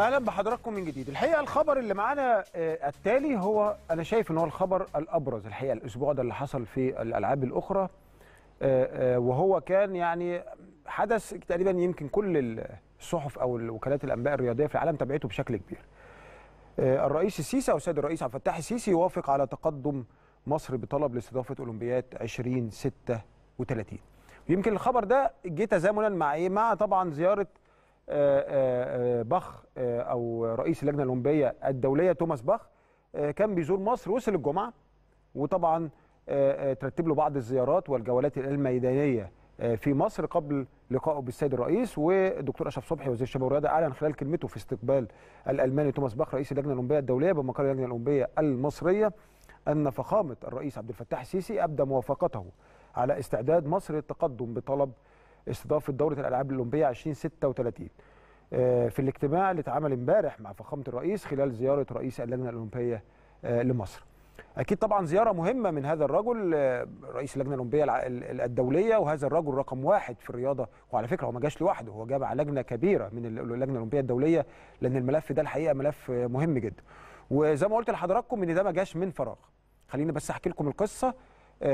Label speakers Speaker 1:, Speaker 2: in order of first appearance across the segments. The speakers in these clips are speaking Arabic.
Speaker 1: اهلا بحضراتكم من جديد الحقيقه الخبر اللي معانا آه، التالي هو انا شايف ان هو الخبر الابرز الحقيقه الاسبوع ده اللي حصل في الالعاب الاخرى آه، آه، وهو كان يعني حدث تقريبا يمكن كل الصحف او الوكالات الانباء الرياضيه في العالم تابعته بشكل كبير الرئيس السيسي او السيد الرئيس عبد الفتاح السيسي يوافق على تقدم مصر بطلب لاستضافه اولمبياد 2036 ويمكن الخبر ده جه تزامنا مع ايه مع طبعا زياره آه، آه، آه، باخ او رئيس اللجنه الاولمبيه الدوليه توماس باخ كان بيزور مصر وصل الجمعه وطبعا ترتب له بعض الزيارات والجولات الميدانيه في مصر قبل لقائه بالسيد الرئيس والدكتور اشرف صبحي وزير الشباب والرياضه اعلن خلال كلمته في استقبال الالماني توماس باخ رئيس اللجنه الاولمبيه الدوليه بمقر اللجنه الاولمبيه المصريه ان فخامه الرئيس عبد الفتاح السيسي ابدى موافقته على استعداد مصر للتقدم بطلب استضافه دوره الالعاب الاولمبيه 2036 آه، في الاجتماع اللي اتعمل امبارح مع فخامه الرئيس خلال زياره رئيس اللجنه الاولمبيه آه، لمصر. اكيد طبعا زياره مهمه من هذا الرجل آه، رئيس اللجنه الاولمبيه الدوليه وهذا الرجل رقم واحد في الرياضه وعلى فكره هو ما جاش لوحده هو جاء مع لجنه كبيره من اللجنه الاولمبيه الدوليه لان الملف ده الحقيقه ملف مهم جدا. وزي ما قلت لحضراتكم ان ده ما جاش من فراغ. خليني بس احكي لكم القصه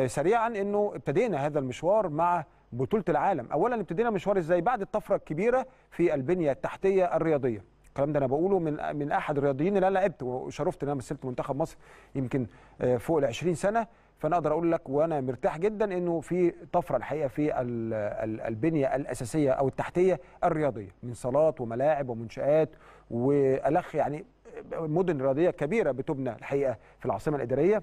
Speaker 1: سريعا انه ابتدينا هذا المشوار مع بطوله العالم اولا ابتدينا مشوار ازاي بعد الطفره الكبيره في البنيه التحتيه الرياضيه الكلام ده انا بقوله من من احد الرياضيين اللي انا لعبت وشرفت ان انا مثلت منتخب مصر يمكن آه، فوق ال 20 سنه فانا اقدر اقول لك وانا مرتاح جدا انه في طفره الحقيقه في البنيه الاساسيه او التحتيه الرياضيه من صالات وملاعب ومنشات والخ يعني آه، مدن رياضيه كبيره بتبنى الحقيقه في العاصمه الاداريه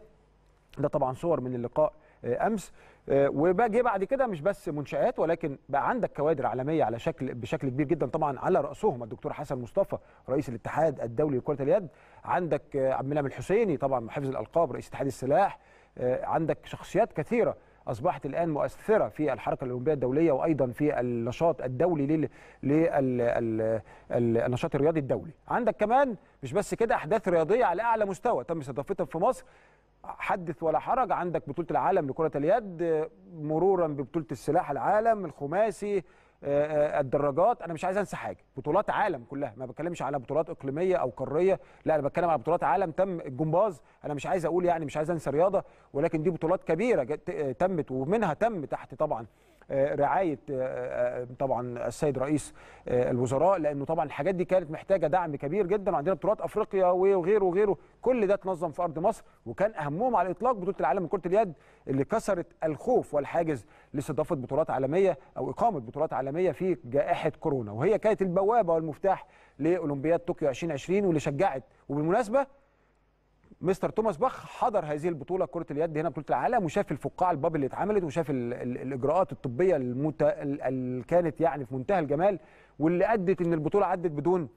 Speaker 1: ده طبعا صور من اللقاء آه، امس آه، وبقى جه بعد كده مش بس منشآت ولكن بقى عندك كوادر عالميه على شكل بشكل كبير جدا طبعا على راسهم الدكتور حسن مصطفى رئيس الاتحاد الدولي لكره اليد عندك آه، عبد المنعم الحسيني طبعا حفظ الالقاب رئيس اتحاد السلاح عندك شخصيات كثيره اصبحت الان مؤثره في الحركه الاولمبيه الدوليه وايضا في النشاط الدولي للنشاط الرياضي الدولي عندك كمان مش بس كده احداث رياضيه على اعلى مستوى تم استضافتها في مصر حدث ولا حرج عندك بطوله العالم لكره اليد مرورا ببطوله السلاح العالم الخماسي آه، آه، الدراجات انا مش عايز انسى حاجه بطولات عالم كلها ما بتكلمش على بطولات اقليميه او قاريه لا انا بتكلم على بطولات عالم تم الجمباز انا مش عايز اقول يعني مش عايز انسى رياضه ولكن دي بطولات كبيره آه، تمت ومنها تم تحت طبعا رعايه آه، آه، طبعا السيد رئيس آه، الوزراء لانه طبعا الحاجات دي كانت محتاجه دعم كبير جدا وعندنا بطولات افريقيا وغيره وغيره كل ده تنظم في ارض مصر وكان اهمهم على الاطلاق بطوله العالم لكره اليد اللي كسرت الخوف والحاجز لاستضافه بطولات عالميه او اقامه بطولات عالميه في جائحه كورونا وهي كانت البوابه والمفتاح لاولمبياد طوكيو 2020 واللي شجعت وبالمناسبه مستر توماس باخ حضر هذه البطوله كره اليد هنا بطوله العالم وشاف الفقاعه الباب اللي اتعملت وشاف الـ الـ الاجراءات الطبيه المت... اللي كانت يعني في منتهى الجمال واللي ادت ان البطوله عدت بدون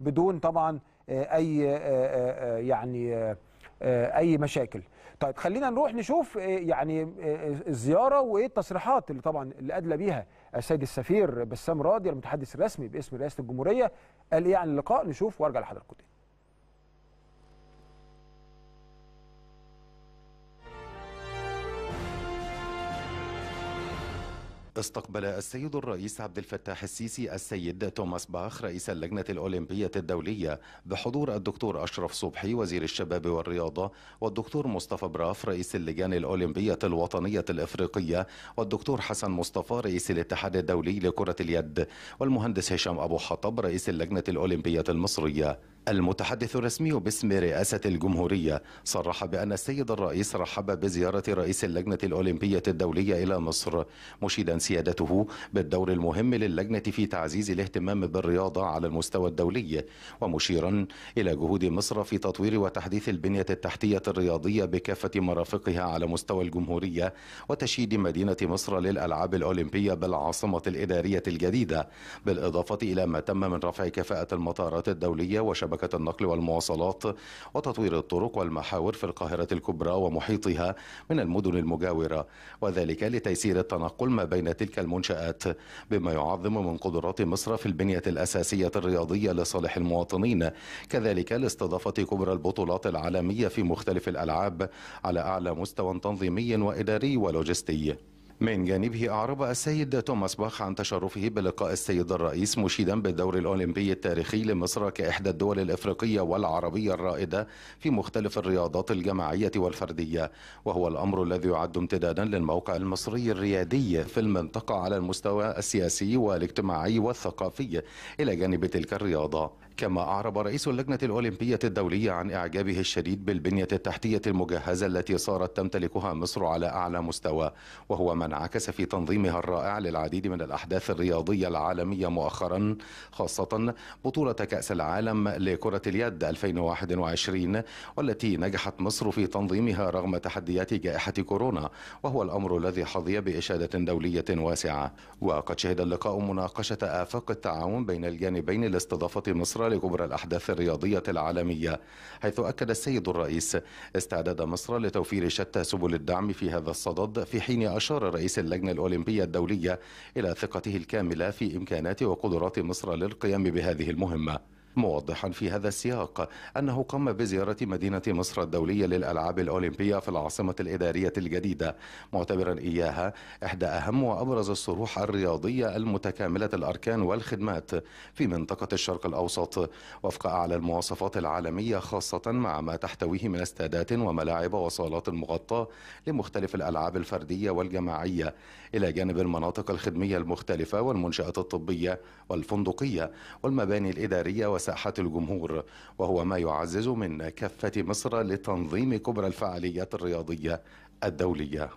Speaker 1: بدون طبعا آه، اي آه، آه، يعني اي مشاكل طيب خلينا نروح نشوف يعني الزياره وايه التصريحات اللي طبعا اللي ادلى بيها السيد السفير بسام راضي المتحدث الرسمي باسم رئاسه الجمهوريه قال ايه عن اللقاء نشوف وارجع لحضراتكم
Speaker 2: استقبل السيد الرئيس عبد الفتاح السيسي السيد توماس باخ رئيس اللجنة الأولمبية الدولية بحضور الدكتور أشرف صبحي وزير الشباب والرياضة والدكتور مصطفى براف رئيس اللجان الأولمبية الوطنية الإفريقية والدكتور حسن مصطفى رئيس الاتحاد الدولي لكرة اليد والمهندس هشام أبو حطب رئيس اللجنة الأولمبية المصرية المتحدث الرسمي باسم رئاسة الجمهورية صرح بأن السيد الرئيس رحب بزيارة رئيس اللجنة الأولمبية الدولية إلى مصر مشيدا سيادته بالدور المهم للجنة في تعزيز الاهتمام بالرياضة على المستوى الدولي ومشيرا إلى جهود مصر في تطوير وتحديث البنية التحتية الرياضية بكافة مرافقها على مستوى الجمهورية وتشييد مدينة مصر للألعاب الأولمبية بالعاصمة الإدارية الجديدة بالإضافة إلى ما تم من رفع كفاءة المطارات الدولية وشبكة النقل والمواصلات وتطوير الطرق والمحاور في القاهرة الكبرى ومحيطها من المدن المجاورة وذلك لتيسير التنقل ما بين تلك المنشآت بما يعظم من قدرات مصر في البنية الأساسية الرياضية لصالح المواطنين كذلك لاستضافة كبرى البطولات العالمية في مختلف الألعاب على أعلى مستوى تنظيمي وإداري ولوجستي من جانبه أعرب السيد توماس باخ عن تشرفه بلقاء السيد الرئيس مشيدا بالدور الأولمبي التاريخي لمصر كإحدى الدول الإفريقية والعربية الرائدة في مختلف الرياضات الجماعية والفردية وهو الأمر الذي يعد امتدادا للموقع المصري الريادي في المنطقة على المستوى السياسي والاجتماعي والثقافي إلى جانب تلك الرياضة كما أعرب رئيس اللجنة الأولمبية الدولية عن إعجابه الشديد بالبنية التحتية المجهزة التي صارت تمتلكها مصر على أعلى مستوى وهو ما انعكس في تنظيمها الرائع للعديد من الأحداث الرياضية العالمية مؤخرا خاصة بطولة كأس العالم لكرة اليد 2021 والتي نجحت مصر في تنظيمها رغم تحديات جائحة كورونا وهو الأمر الذي حظي بإشادة دولية واسعة وقد شهد اللقاء مناقشة آفاق التعاون بين الجانبين لاستضافة مصر لكبرى الأحداث الرياضية العالمية حيث أكد السيد الرئيس استعداد مصر لتوفير شتى سبل الدعم في هذا الصدد في حين أشار رئيس اللجنة الأولمبية الدولية إلى ثقته الكاملة في إمكانات وقدرات مصر للقيام بهذه المهمة موضحا في هذا السياق أنه قام بزيارة مدينة مصر الدولية للألعاب الأولمبية في العاصمة الإدارية الجديدة معتبرا إياها إحدى أهم وأبرز الصروح الرياضية المتكاملة الأركان والخدمات في منطقة الشرق الأوسط وفق أعلى المواصفات العالمية خاصة مع ما تحتويه من استادات وملاعب وصالات مغطاة لمختلف الألعاب الفردية والجماعية إلى جانب المناطق الخدمية المختلفة والمنشآت الطبية والفندقية والمباني الإدارية وساحة الجمهور وهو ما يعزز من كفة مصر لتنظيم كبرى الفعاليات الرياضية الدولية